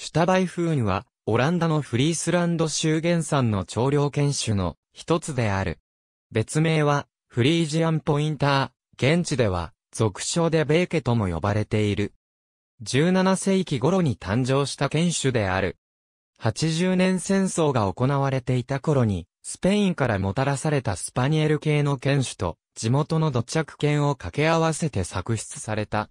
シュタバイフーンは、オランダのフリースランド州原産の長領犬種の一つである。別名は、フリージアンポインター、現地では、俗称でベーケとも呼ばれている。17世紀頃に誕生した犬種である。80年戦争が行われていた頃に、スペインからもたらされたスパニエル系の犬種と、地元の土着犬を掛け合わせて作出された。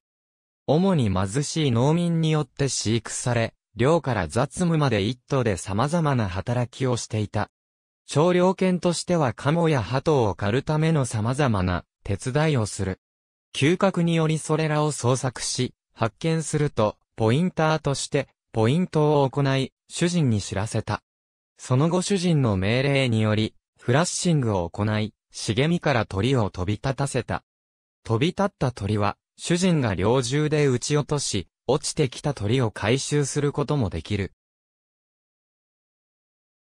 主に貧しい農民によって飼育され、寮から雑務まで一頭で様々な働きをしていた。少量犬としては鴨や鳩を狩るための様々な手伝いをする。嗅覚によりそれらを捜索し、発見すると、ポインターとして、ポイントを行い、主人に知らせた。その後主人の命令により、フラッシングを行い、茂みから鳥を飛び立たせた。飛び立った鳥は、主人が猟銃で撃ち落とし、落ちてきた鳥を回収することもできる。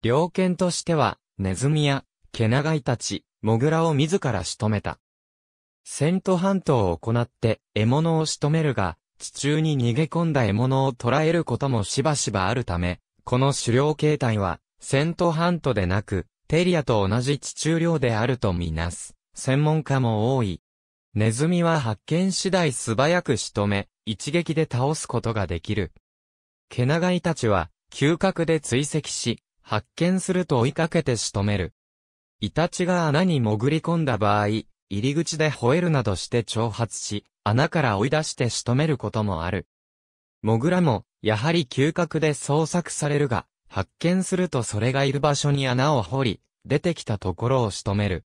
猟犬としては、ネズミや、ケナガイたち、モグラを自ら仕留めた。セントントを行って獲物を仕留めるが、地中に逃げ込んだ獲物を捕らえることもしばしばあるため、この狩猟形態は、セントントでなく、テリアと同じ地中領であるとみなす。専門家も多い。ネズミは発見次第素早く仕留め、一撃で倒すことができる。毛長いたちは、嗅覚で追跡し、発見すると追いかけて仕留める。イタチが穴に潜り込んだ場合、入り口で吠えるなどして挑発し、穴から追い出して仕留めることもある。モグラも、やはり嗅覚で捜索されるが、発見するとそれがいる場所に穴を掘り、出てきたところを仕留める。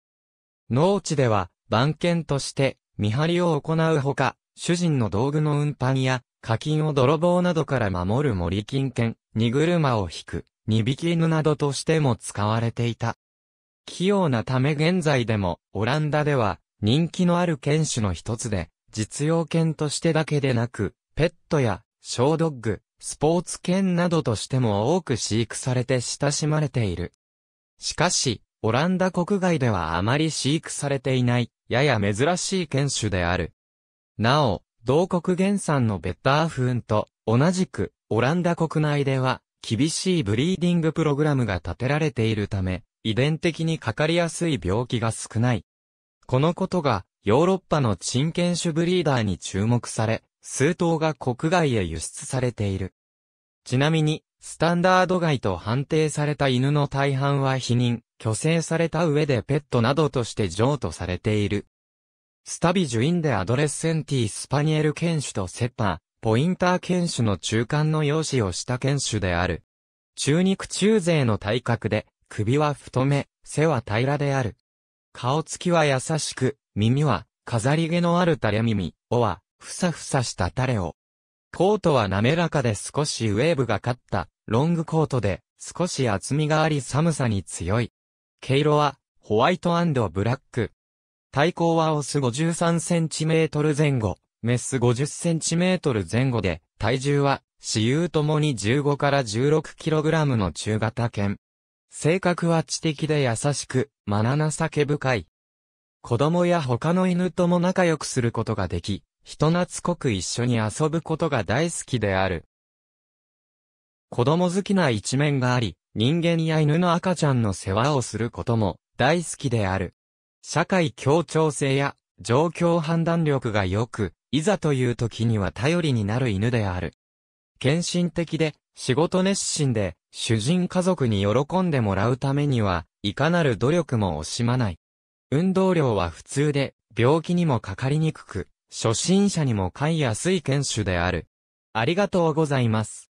農地では、番犬として見張りを行うほか、主人の道具の運搬や課金を泥棒などから守る森金犬、荷車を引く、荷引き犬などとしても使われていた。器用なため現在でも、オランダでは人気のある犬種の一つで、実用犬としてだけでなく、ペットや小ドッグ、スポーツ犬などとしても多く飼育されて親しまれている。しかし、オランダ国外ではあまり飼育されていないやや珍しい犬種である。なお、同国原産のベッターフーンと同じくオランダ国内では厳しいブリーディングプログラムが立てられているため、遺伝的にかかりやすい病気が少ない。このことがヨーロッパの珍犬種ブリーダーに注目され、数頭が国外へ輸出されている。ちなみに、スタンダード外と判定された犬の大半は否認、虚勢された上でペットなどとして譲渡されている。スタビジュインデアドレッセンティスパニエル犬種とセッパ、ー、ポインター犬種の中間の容姿をした犬種である。中肉中背の体格で、首は太め、背は平らである。顔つきは優しく、耳は飾り毛のある垂れ耳、尾はふさふさした垂れを。コートは滑らかで少しウェーブがかった、ロングコートで、少し厚みがあり寒さに強い。毛色は、ホワイトブラック。体高はオス 53cm 前後、メス 50cm 前後で、体重は、私有ともに15から 16kg の中型犬。性格は知的で優しく、まな情酒深い。子供や他の犬とも仲良くすることができ、人懐っこく一緒に遊ぶことが大好きである。子供好きな一面があり、人間や犬の赤ちゃんの世話をすることも大好きである。社会協調性や状況判断力が良く、いざという時には頼りになる犬である。献身的で、仕事熱心で、主人家族に喜んでもらうためには、いかなる努力も惜しまない。運動量は普通で、病気にもかかりにくく、初心者にも飼いやすい犬種である。ありがとうございます。